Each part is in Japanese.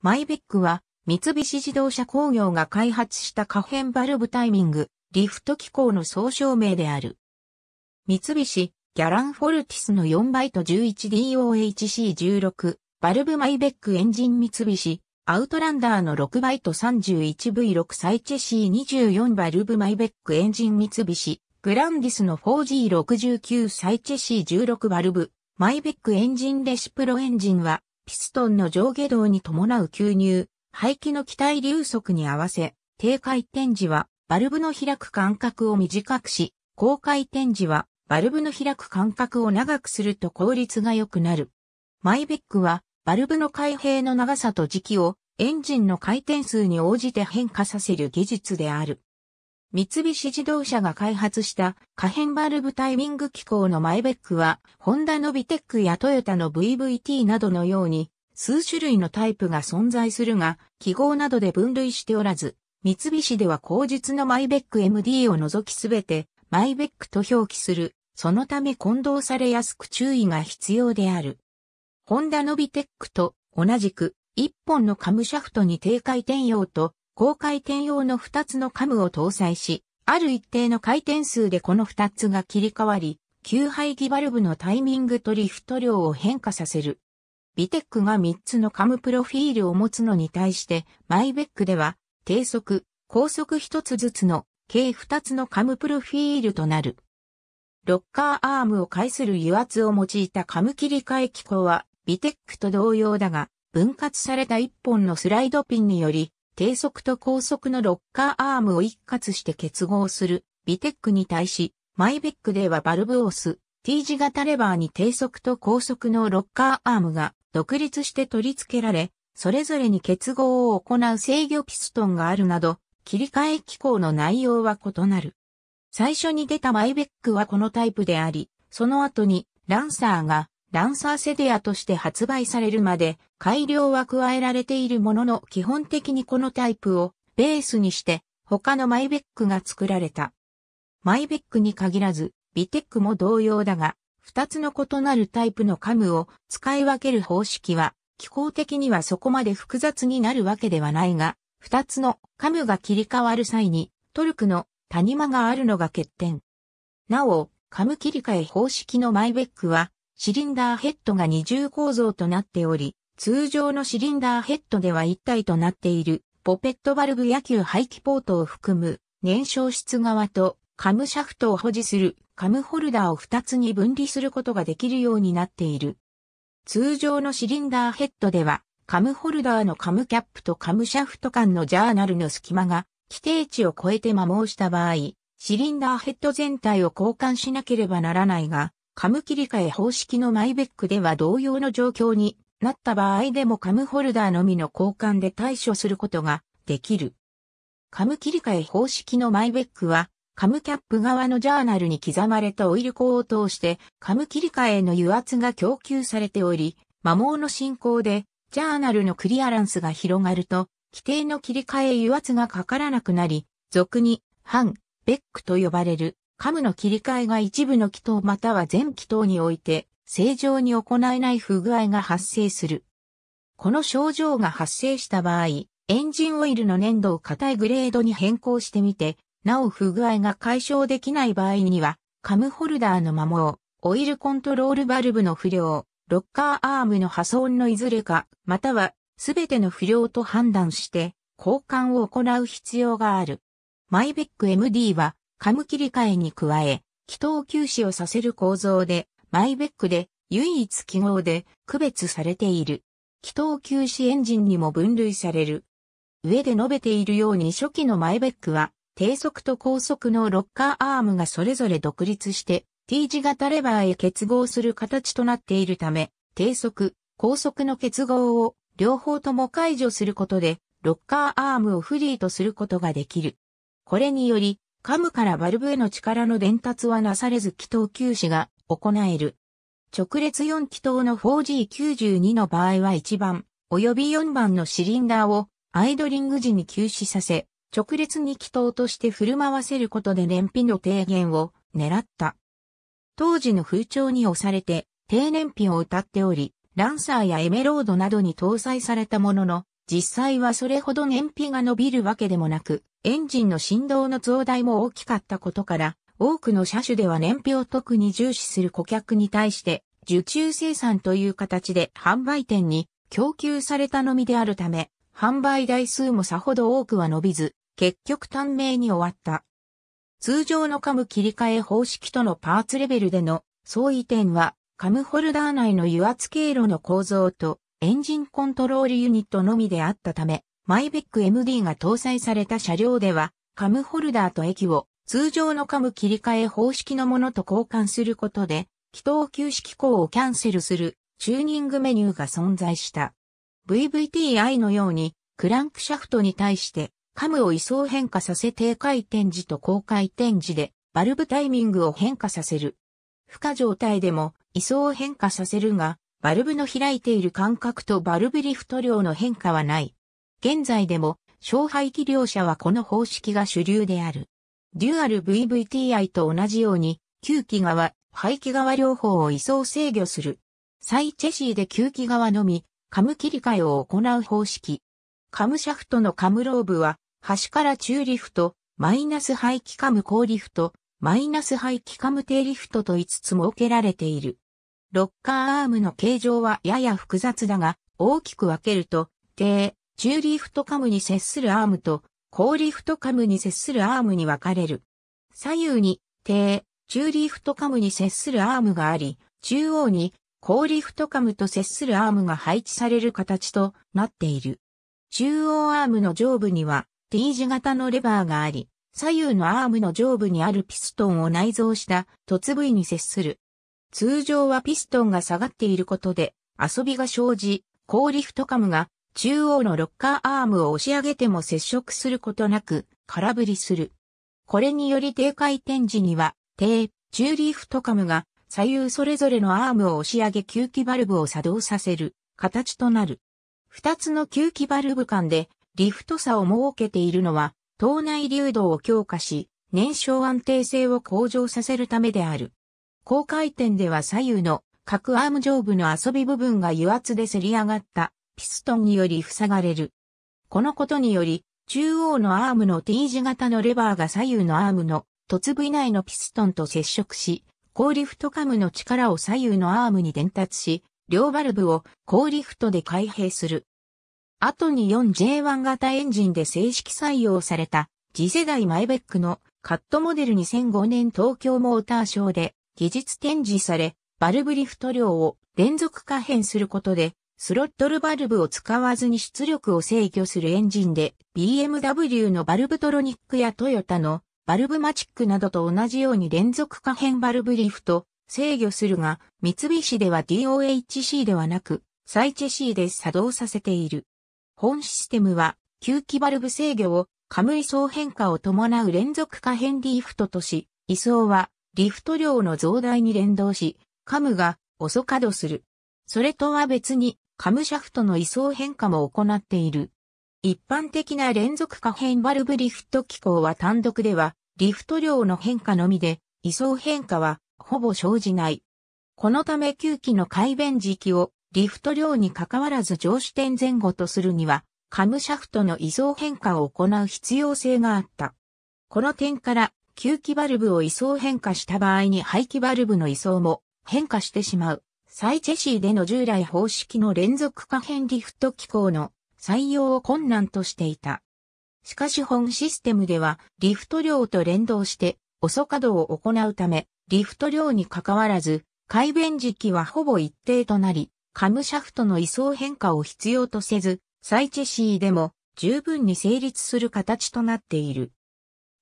マイベックは、三菱自動車工業が開発した可変バルブタイミング、リフト機構の総称名である。三菱、ギャランフォルティスの4イト 11DOHC16、バルブマイベックエンジン三菱、アウトランダーの6イト 31V6 サイチェ C24 バルブマイベックエンジン三菱、グランディスの 4G69 サイチェ C16 バルブ、マイベックエンジンレシプロエンジンは、ピストンの上下動に伴う吸入、排気の気体流速に合わせ、低回転時はバルブの開く間隔を短くし、高回転時はバルブの開く間隔を長くすると効率が良くなる。マイベックはバルブの開閉の長さと時期をエンジンの回転数に応じて変化させる技術である。三菱自動車が開発した可変バルブタイミング機構のマイベックは、ホンダのビテックやトヨタの VVT などのように、数種類のタイプが存在するが、記号などで分類しておらず、三菱では後日のマイベック MD を除きすべて、マイベックと表記する。そのため混同されやすく注意が必要である。ホンダのビテックと同じく、一本のカムシャフトに低回転用と高回転用の2つのカムを搭載し、ある一定の回転数でこの2つが切り替わり、吸排気バルブのタイミングとリフト量を変化させる。ビテックが3つのカムプロフィールを持つのに対して、マイベックでは、低速、高速1つずつの、計2つのカムプロフィールとなる。ロッカーアームを介する油圧を用いたカム切り替え機構は、ビテックと同様だが、分割された1本のスライドピンにより、低速と高速のロッカーアームを一括して結合するビテックに対し、マイベックではバルブオス T 字型レバーに低速と高速のロッカーアームが独立して取り付けられ、それぞれに結合を行う制御ピストンがあるなど、切り替え機構の内容は異なる。最初に出たマイベックはこのタイプであり、その後にランサーがランサーセデアとして発売されるまで改良は加えられているものの基本的にこのタイプをベースにして他のマイベックが作られた。マイベックに限らずビテックも同様だが二つの異なるタイプのカムを使い分ける方式は機構的にはそこまで複雑になるわけではないが二つのカムが切り替わる際にトルクの谷間があるのが欠点。なお、カム切り替え方式のマイベックはシリンダーヘッドが二重構造となっており、通常のシリンダーヘッドでは一体となっている、ポペットバルブ野球排気ポートを含む、燃焼室側と、カムシャフトを保持する、カムホルダーを二つに分離することができるようになっている。通常のシリンダーヘッドでは、カムホルダーのカムキャップとカムシャフト間のジャーナルの隙間が、規定値を超えて摩耗した場合、シリンダーヘッド全体を交換しなければならないが、カム切り替え方式のマイベックでは同様の状況になった場合でもカムホルダーのみの交換で対処することができる。カム切り替え方式のマイベックは、カムキャップ側のジャーナルに刻まれたオイルコを通して、カム切り替えの油圧が供給されており、摩耗の進行で、ジャーナルのクリアランスが広がると、規定の切り替え油圧がかからなくなり、俗に、反、ベックと呼ばれるカムの切り替えが一部の気筒または全気筒において正常に行えない不具合が発生する。この症状が発生した場合、エンジンオイルの粘度を硬いグレードに変更してみて、なお不具合が解消できない場合には、カムホルダーの摩耗、オイルコントロールバルブの不良、ロッカーアームの破損のいずれか、またはすべての不良と判断して、交換を行う必要がある。マイベック MD はカム切り替えに加え、気筒休止をさせる構造で、マイベックで唯一記号で区別されている。気筒休止エンジンにも分類される。上で述べているように初期のマイベックは、低速と高速のロッカーアームがそれぞれ独立して T 字型レバーへ結合する形となっているため、低速、高速の結合を両方とも解除することで、ロッカーアームをフリーとすることができる。これにより、カムからバルブへの力の伝達はなされず気筒休止が行える。直列4気筒の 4G92 の場合は1番及び4番のシリンダーをアイドリング時に休止させ、直列に気筒として振る舞わせることで燃費の低減を狙った。当時の風潮に押されて低燃費を謳っており、ランサーやエメロードなどに搭載されたものの、実際はそれほど燃費が伸びるわけでもなく、エンジンの振動の増大も大きかったことから、多くの車種では燃費を特に重視する顧客に対して、受注生産という形で販売店に供給されたのみであるため、販売台数もさほど多くは伸びず、結局短命に終わった。通常のカム切り替え方式とのパーツレベルでの相違点は、カムホルダー内の油圧経路の構造とエンジンコントロールユニットのみであったため、マイベック MD が搭載された車両では、カムホルダーと液を通常のカム切り替え方式のものと交換することで、気筒休止機構をキャンセルするチューニングメニューが存在した。VVTi のように、クランクシャフトに対してカムを位相変化させ低回転時と高回転時でバルブタイミングを変化させる。負荷状態でも位相を変化させるが、バルブの開いている間隔とバルブリフト量の変化はない。現在でも、小排気量車はこの方式が主流である。デュアル VVTI と同じように、吸気側、排気側両方を位相制御する。サイチェシーで吸気側のみ、カム切り替えを行う方式。カムシャフトのカムローブは、端から中リフト、マイナス排気カム高リフト、マイナス排気カム低リフトと5つ設けられている。ロッカーアームの形状はやや複雑だが、大きく分けると、低、中リフトカムに接するアームと、高リフトカムに接するアームに分かれる。左右に、低、中リフトカムに接するアームがあり、中央に、高リフトカムと接するアームが配置される形となっている。中央アームの上部には T 字型のレバーがあり、左右のアームの上部にあるピストンを内蔵した突部位に接する通常はピストンが下がっていることで遊びが生じ、高リフトカムが中央のロッカーアームを押し上げても接触することなく空振りする。これにより低回転時には低、中リフトカムが左右それぞれのアームを押し上げ吸気バルブを作動させる形となる。二つの吸気バルブ間でリフト差を設けているのは、島内流動を強化し、燃焼安定性を向上させるためである。高回転では左右の各アーム上部の遊び部分が油圧でせり上がったピストンにより塞がれる。このことにより、中央のアームの T 字型のレバーが左右のアームの突部以内のピストンと接触し、高リフトカムの力を左右のアームに伝達し、両バルブを高リフトで開閉する。後に 4J1 型エンジンで正式採用された次世代マイベックのカットモデル2005年東京モーターショーで技術展示され、バルブリフト量を連続可変することで、スロットルバルブを使わずに出力を制御するエンジンで、BMW のバルブトロニックやトヨタのバルブマチックなどと同じように連続可変バルブリフト、制御するが、三菱では DOHC ではなく、サイチェ C で作動させている。本システムは、吸気バルブ制御を、カム位相変化を伴う連続可変リフトとし、位相は、リフト量の増大に連動し、カムが遅稼働する。それとは別に、カムシャフトの位相変化も行っている。一般的な連続可変バルブリフト機構は単独では、リフト量の変化のみで、位相変化はほぼ生じない。このため吸気の改弁時期をリフト量に関わらず上手点前後とするには、カムシャフトの位相変化を行う必要性があった。この点から吸気バルブを位相変化した場合に排気バルブの位相も変化してしまう。サイチェシーでの従来方式の連続可変リフト機構の採用を困難としていた。しかし本システムではリフト量と連動して遅稼働を行うため、リフト量に関わらず、改便時期はほぼ一定となり、カムシャフトの位相変化を必要とせず、サイチェシーでも十分に成立する形となっている。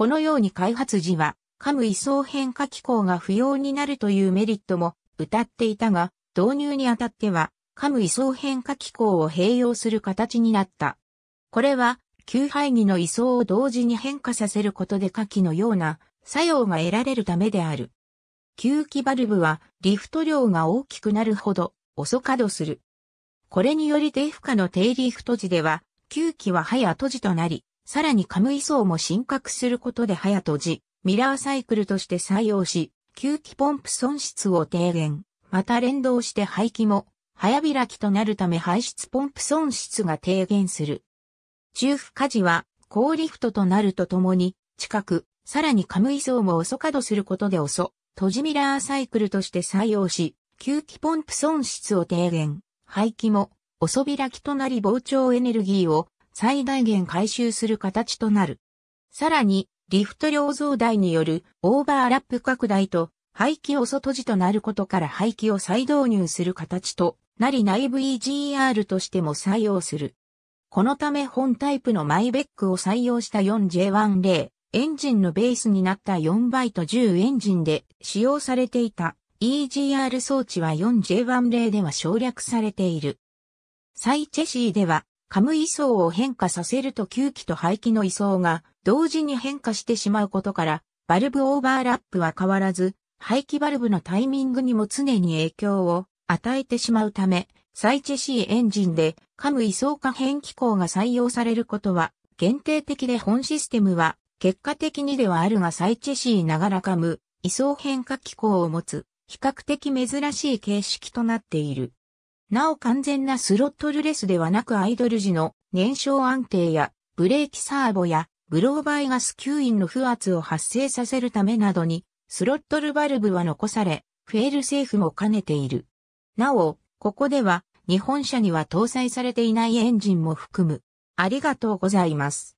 このように開発時は、噛む位相変化機構が不要になるというメリットも謳っていたが、導入にあたっては、噛む位相変化機構を併用する形になった。これは、旧廃儀の位相を同時に変化させることで下記のような作用が得られるためである。吸気バルブはリフト量が大きくなるほど遅稼働する。これにより低負荷の低リフト時では、吸気は早閉じとなり、さらにカムイ層も進化することで早とじ、ミラーサイクルとして採用し、吸気ポンプ損失を低減、また連動して排気も、早開きとなるため排出ポンプ損失が低減する。中負荷時は、高リフトとなるとともに、近く、さらにカムイ層も遅稼働することで遅、閉じミラーサイクルとして採用し、吸気ポンプ損失を低減、排気も、遅開きとなり膨張エネルギーを最大限回収する形となる。さらに、リフト量増大によるオーバーラップ拡大と排気を外地となることから排気を再導入する形となり内部 EGR としても採用する。このため本タイプのマイベックを採用した 4J10 エンジンのベースになった4バイト10エンジンで使用されていた EGR 装置は 4J10 では省略されている。サイチェシーではカム位相を変化させると吸気と排気の位相が同時に変化してしまうことから、バルブオーバーラップは変わらず、排気バルブのタイミングにも常に影響を与えてしまうため、サイチェシーエンジンでカム位相可変機構が採用されることは限定的で本システムは結果的にではあるがサイチェシーながらカム位相変化機構を持つ比較的珍しい形式となっている。なお完全なスロットルレスではなくアイドル時の燃焼安定やブレーキサーボやブローバイガス吸引の不圧を発生させるためなどにスロットルバルブは残され、フェールセーフも兼ねている。なお、ここでは日本車には搭載されていないエンジンも含む。ありがとうございます。